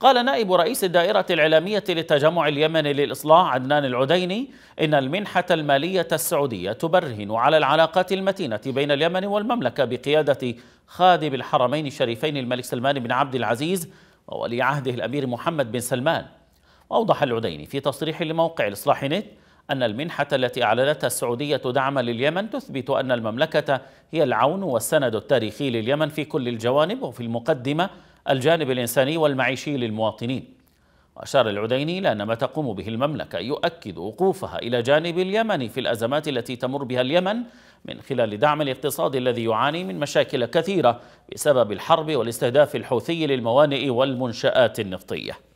قال نائب رئيس الدائرة الإعلامية للتجمع اليمني للإصلاح عدنان العديني إن المنحة المالية السعودية تبرهن على العلاقات المتينة بين اليمن والمملكة بقيادة خادم الحرمين الشريفين الملك سلمان بن عبد العزيز وولي عهده الأمير محمد بن سلمان وأوضح العديني في تصريح لموقع الإصلاح نت أن المنحة التي أعلنتها السعودية دعما لليمن تثبت أن المملكة هي العون والسند التاريخي لليمن في كل الجوانب وفي المقدمة الجانب الإنساني والمعيشي للمواطنين وأشار العديني إلى أن ما تقوم به المملكة يؤكد وقوفها إلى جانب اليمن في الأزمات التي تمر بها اليمن من خلال دعم الاقتصاد الذي يعاني من مشاكل كثيرة بسبب الحرب والاستهداف الحوثي للموانئ والمنشآت النفطية